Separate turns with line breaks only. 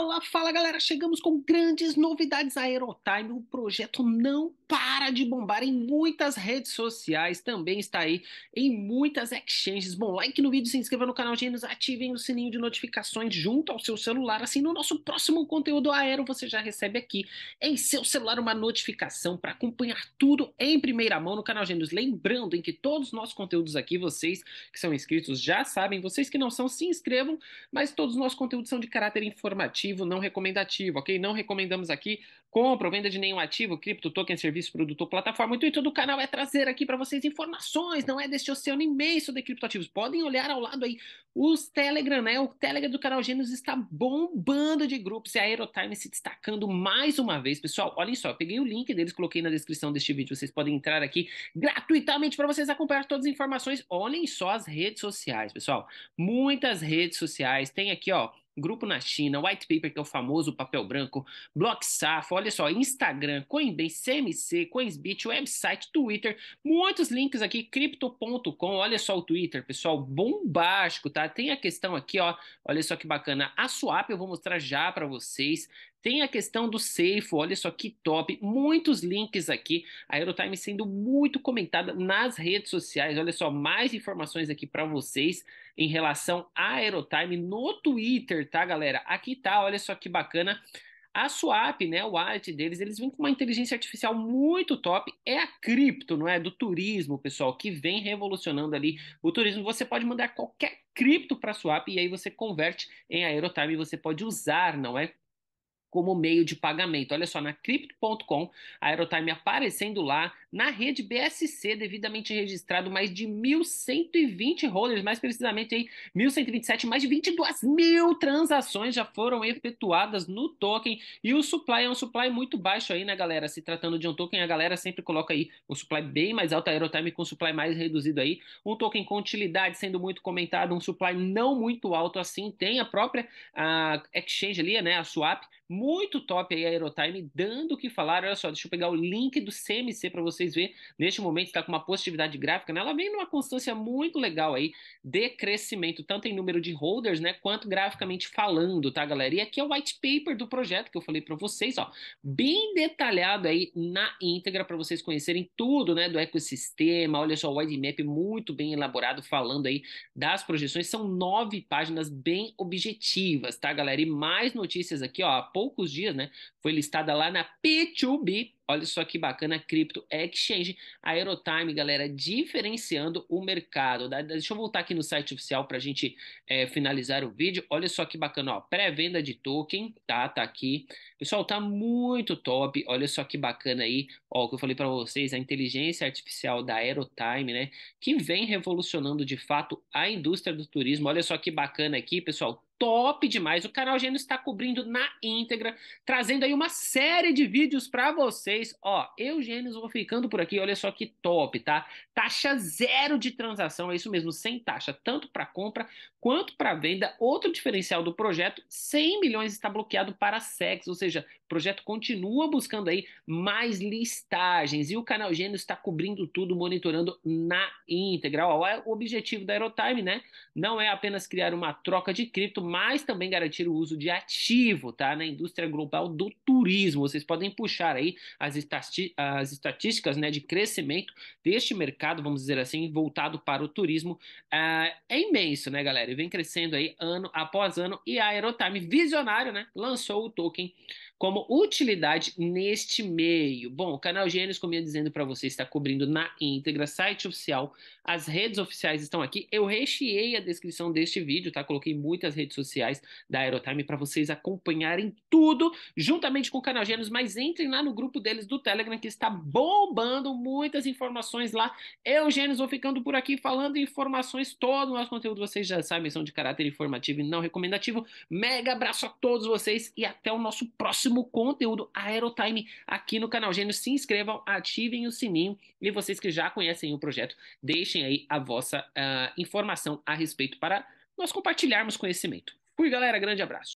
Fala, fala galera! Chegamos com grandes novidades Aerotime. O projeto não para de bombar em muitas redes sociais, também está aí em muitas exchanges. Bom, like no vídeo, se inscreva no canal Gênios, ativem o sininho de notificações junto ao seu celular. Assim, no nosso próximo conteúdo aero, você já recebe aqui em seu celular uma notificação para acompanhar tudo em primeira mão no canal Gênios. Lembrando em que todos os nossos conteúdos aqui, vocês que são inscritos já sabem, vocês que não são, se inscrevam, mas todos os nossos conteúdos são de caráter informativo ativo não recomendativo, ok? Não recomendamos aqui compra ou venda de nenhum ativo, cripto, token, serviço, produto ou plataforma. O intuito do canal é trazer aqui para vocês informações, não é deste oceano imenso de criptoativos. Podem olhar ao lado aí os Telegram, né? O Telegram do canal Gênesis está bombando de grupos e a Aerotime se destacando mais uma vez. Pessoal, olhem só, eu peguei o link deles, coloquei na descrição deste vídeo. Vocês podem entrar aqui gratuitamente para vocês acompanhar todas as informações. Olhem só as redes sociais, pessoal. Muitas redes sociais. Tem aqui, ó, Grupo na China, White Paper, que é o famoso papel branco, Block Safo, olha só, Instagram, Coinbase, CMC, Coinsbit, website, Twitter, muitos links aqui, crypto.com, olha só o Twitter, pessoal, bombástico, tá? Tem a questão aqui, ó, olha só que bacana, a Swap, eu vou mostrar já para vocês, tem a questão do Seifo, olha só que top. Muitos links aqui. A Eurotime sendo muito comentada nas redes sociais. Olha só, mais informações aqui para vocês em relação à Aerotime no Twitter, tá, galera? Aqui tá, olha só que bacana. A Swap, né, o wallet deles, eles vêm com uma inteligência artificial muito top. É a cripto, não é? Do turismo, pessoal, que vem revolucionando ali o turismo. Você pode mandar qualquer cripto para a Swap e aí você converte em Aerotime e você pode usar, não é? como meio de pagamento. Olha só, na Crypto.com, a Aerotime aparecendo lá, na rede BSC, devidamente registrado, mais de 1.120 holders, mais precisamente aí, 1.127, mais de 22 mil transações já foram efetuadas no token, e o supply é um supply muito baixo aí, né, galera? Se tratando de um token, a galera sempre coloca aí um supply bem mais alto, a Aerotime com supply mais reduzido aí, um token com utilidade sendo muito comentado, um supply não muito alto assim, tem a própria a exchange ali, né, a swap, muito top aí a Aerotime, dando o que falar. Olha só, deixa eu pegar o link do CMC para vocês verem. Neste momento está com uma positividade gráfica, né? Ela vem numa constância muito legal aí de crescimento, tanto em número de holders, né, quanto graficamente falando, tá, galera? E aqui é o white paper do projeto que eu falei para vocês, ó, bem detalhado aí na íntegra para vocês conhecerem tudo, né, do ecossistema. Olha só, o Map muito bem elaborado falando aí das projeções. São nove páginas bem objetivas, tá, galera? E mais notícias aqui, ó poucos dias, né? Foi listada lá na P2B. Olha só que bacana, Crypto Exchange, Aerotime, galera, diferenciando o mercado. Tá? Deixa eu voltar aqui no site oficial para a gente é, finalizar o vídeo. Olha só que bacana, ó, pré-venda de token, tá? Tá aqui. Pessoal, tá muito top. Olha só que bacana aí, ó, o que eu falei para vocês, a inteligência artificial da Aerotime, né? Que vem revolucionando de fato a indústria do turismo. Olha só que bacana aqui, pessoal top demais. O canal Gênio está cobrindo na íntegra, trazendo aí uma série de vídeos para vocês. Ó, eu, Gênio, vou ficando por aqui. Olha só que top, tá? Taxa zero de transação, é isso mesmo, sem taxa, tanto para compra quanto para venda. Outro diferencial do projeto, 100 milhões está bloqueado para segs, ou seja, o projeto continua buscando aí mais listagens. E o canal Gênio está cobrindo tudo, monitorando na íntegra. Ó, o objetivo da Aerotime, né? Não é apenas criar uma troca de cripto, mas também garantir o uso de ativo tá, na indústria global do turismo. Vocês podem puxar aí as, estati as estatísticas né, de crescimento deste mercado, vamos dizer assim, voltado para o turismo. Uh, é imenso, né, galera? E vem crescendo aí ano após ano. E a Aerotime, visionário, né, lançou o token como utilidade neste meio. Bom, o canal Gênios, como ia dizendo para vocês, está cobrindo na íntegra, site oficial, as redes oficiais estão aqui. Eu recheei a descrição deste vídeo, tá? Coloquei muitas redes sociais da Aerotime para vocês acompanharem tudo juntamente com o canal Gênios, mas entrem lá no grupo deles do Telegram que está bombando muitas informações lá. Eu, Gênios, vou ficando por aqui falando informações, todo o nosso conteúdo vocês já sabem, são de caráter informativo e não recomendativo. Mega abraço a todos vocês e até o nosso próximo conteúdo Aerotime aqui no canal Gênios. Se inscrevam, ativem o sininho e vocês que já conhecem o projeto, deixem aí a vossa uh, informação a respeito para nós compartilharmos conhecimento. Fui, galera. Grande abraço.